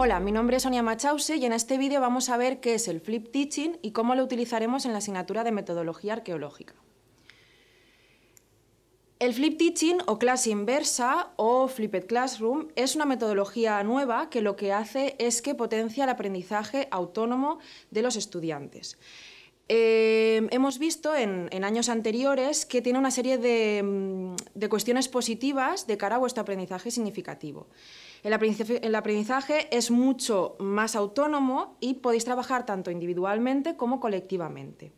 Hola, mi nombre es Sonia Machause y en este vídeo vamos a ver qué es el Flip Teaching y cómo lo utilizaremos en la asignatura de Metodología Arqueológica. El Flip Teaching o clase inversa o Flipped Classroom es una metodología nueva que lo que hace es que potencia el aprendizaje autónomo de los estudiantes. Eh, hemos visto en, años anteriores que tiene una serie de, mm, de cuestiones positivas de cara a vuestro aprendizaje significativo. El aprendizaje, es mucho más autónomo y podéis trabajar tanto individualmente como colectivamente.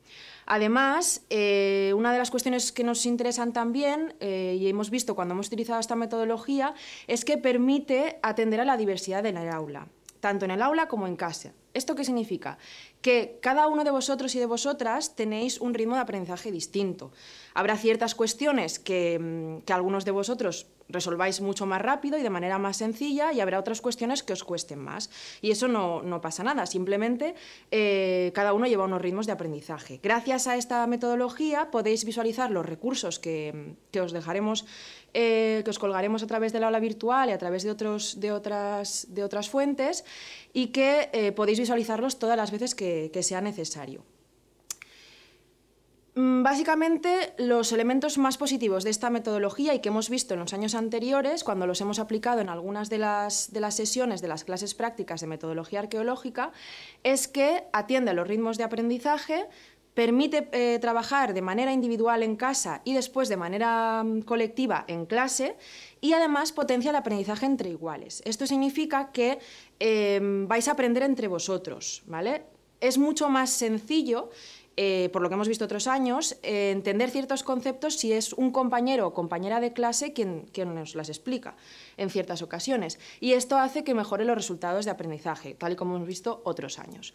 Además, eh, una de las cuestiones que nos interesan también, eh, y hemos visto cuando hemos utilizado esta metodología, es que permite atender a la diversidad en el aula, tanto en el aula como en casa. ¿Esto qué significa? Que cada uno de vosotros y de vosotras tenéis un ritmo de aprendizaje distinto. Habrá ciertas cuestiones que, mm, que, algunos de vosotros resolváis mucho más rápido y de manera más sencilla y habrá otras cuestiones que os cuesten más. Y eso no, no pasa nada, simplemente eh, cada uno lleva unos ritmos de aprendizaje. Gracias a esta metodología podéis visualizar los recursos que, que os dejaremos, eh, que os colgaremos a través del aula virtual y a través de, otros, de, otras, de otras fuentes y que eh, podéis visualizarlos todas las veces que, sea necesario. Mm, básicamente, los elementos más positivos de esta metodología y que hemos visto en los años anteriores, cuando los hemos aplicado en algunas de las, de las, sesiones de las clases prácticas de metodología arqueológica, es que atiende a los ritmos de aprendizaje, permite eh, trabajar de manera individual en casa y después de manera mm, colectiva en clase y además potencia el aprendizaje entre iguales. Esto significa que em, vais a aprender entre vosotros, ¿vale? Es mucho más sencillo eh, por lo que hemos visto otros años, eh, entender ciertos conceptos si es un compañero o compañera de clase quien, nos las explica en ciertas ocasiones. Y esto hace que mejore los resultados de aprendizaje, tal y como hemos visto otros años.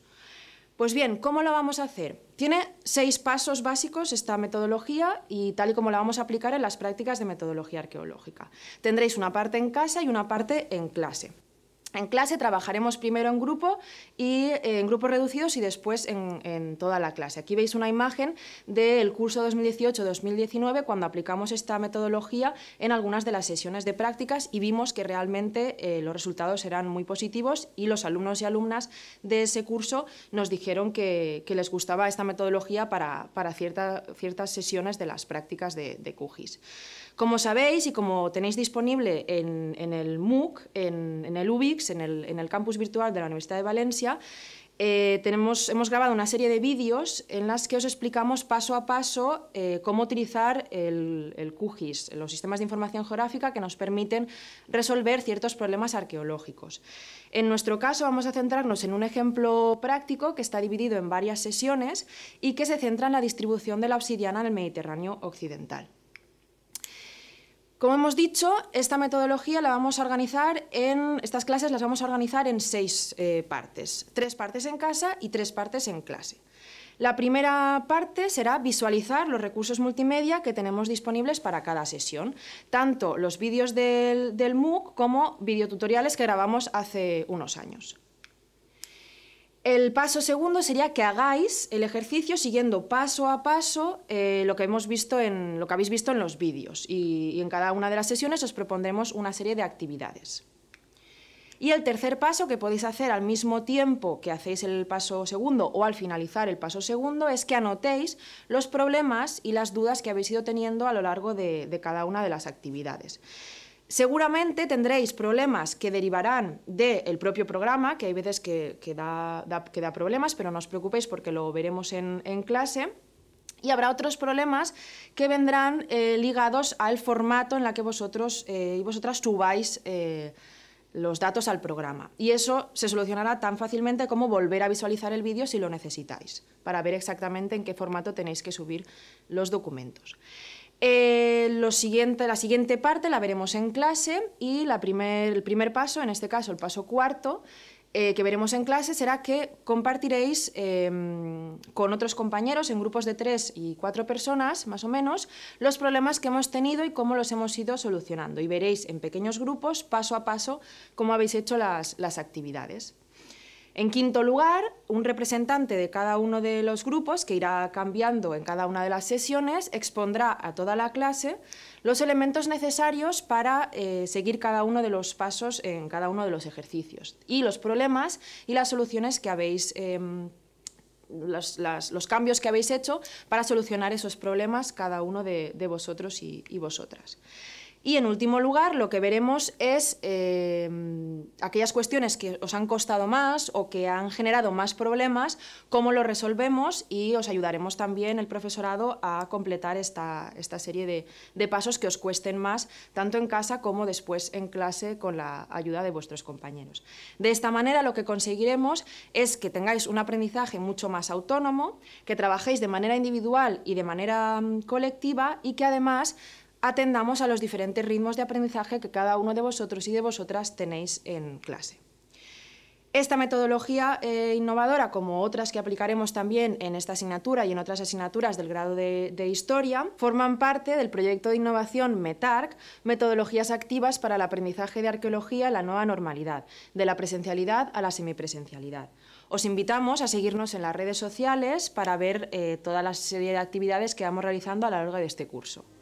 Pues bien, ¿cómo lo vamos a hacer? Tiene seis pasos básicos esta metodología y tal y como la vamos a aplicar en las prácticas de metodología arqueológica. Tendréis una parte en casa y una parte en clase. En clase trabajaremos primero en grupo y eh, en grupos reducidos y después en, toda la clase. Aquí veis una imagen del curso 2018-2019 cuando aplicamos esta metodología en algunas de las sesiones de prácticas y vimos que realmente eh, los resultados eran muy positivos y los alumnos y alumnas de ese curso nos dijeron que, les gustaba esta metodología para, ciertas sesiones de las prácticas de, de QGIS. Como sabéis y como tenéis disponible en, el MOOC, en, el UBIX, en el, campus virtual de la Universidad de Valencia, eh, hemos grabado una serie de vídeos en las que os explicamos paso a paso eh, cómo utilizar el, el, QGIS, los sistemas de información geográfica que nos permiten resolver ciertos problemas arqueológicos. En nuestro caso vamos a centrarnos en un ejemplo práctico que está dividido en varias sesiones y que se centra en la distribución de la obsidiana en el Mediterráneo occidental. Como hemos dicho, esta metodología la vamos a organizar en, estas clases las vamos a organizar en seis eh, partes, tres partes en casa y tres partes en clase. La primera parte será visualizar los recursos multimedia que tenemos disponibles para cada sesión, tanto los vídeos del, del MOOC como videotutoriales que grabamos hace unos años. El paso segundo sería que hagáis el ejercicio siguiendo paso a paso eh, lo, que hemos visto en, lo que habéis visto en los vídeos y, en cada una de las sesiones os propondremos una serie de actividades. Y el tercer paso que podéis hacer al mismo tiempo que hacéis el paso segundo o al finalizar el paso segundo es que anotéis los problemas y las dudas que habéis ido teniendo a lo largo de cada una de las actividades. Seguramente tendréis problemas que derivarán del propio programa, que hay veces que, da, problemas, pero no os preocupéis porque lo veremos en, clase. Y habrá otros problemas que vendrán eh, ligados al formato en el que vosotros eh, y vosotras subáis eh, los datos al programa. Y eso se solucionará tan fácilmente como volver a visualizar el vídeo si lo necesitáis, para ver exactamente en qué formato tenéis que subir los documentos. Eh, la siguiente parte la veremos en clase y el primer paso, en este caso el paso cuarto, eh, que veremos en clase será que compartiréis em, con otros compañeros en grupos de tres y cuatro personas, más o menos, los problemas que hemos tenido y cómo los hemos ido solucionando. Y veréis en pequeños grupos, paso a paso, cómo habéis hecho las actividades. En quinto lugar, un representante de cada uno de los grupos, que irá cambiando en cada una de las sesiones, expondrá a toda la clase los elementos necesarios para eh, seguir cada uno de los pasos en cada uno de los ejercicios y los problemas y las soluciones que habéis... Em, los, cambios que habéis hecho para solucionar esos problemas cada uno de, vosotros y vosotras. Y en último lugar, lo que veremos es eh, aquellas cuestiones que os han costado más o que han generado más problemas, cómo lo resolvemos y os ayudaremos también el profesorado a completar esta, serie de, de pasos que os cuesten más, tanto en casa como después en clase con la ayuda de vuestros compañeros. De esta manera lo que conseguiremos es que tengáis un aprendizaje mucho más autónomo, que trabajéis de manera individual y de manera mm, colectiva y que además atendamos a los diferentes ritmos de aprendizaje que cada uno de vosotros y de vosotras tenéis en clase. Esta metodología eh, innovadora, como otras que aplicaremos también en esta asignatura y en otras asignaturas del grado de, Historia, forman parte del proyecto de innovación METARC, Metodologías Activas para el Aprendizaje de Arqueología la Nueva Normalidad, de la presencialidad a la semipresencialidad. Os invitamos a seguirnos en las redes sociales para ver eh, toda la serie de actividades que vamos realizando a lo largo de este curso.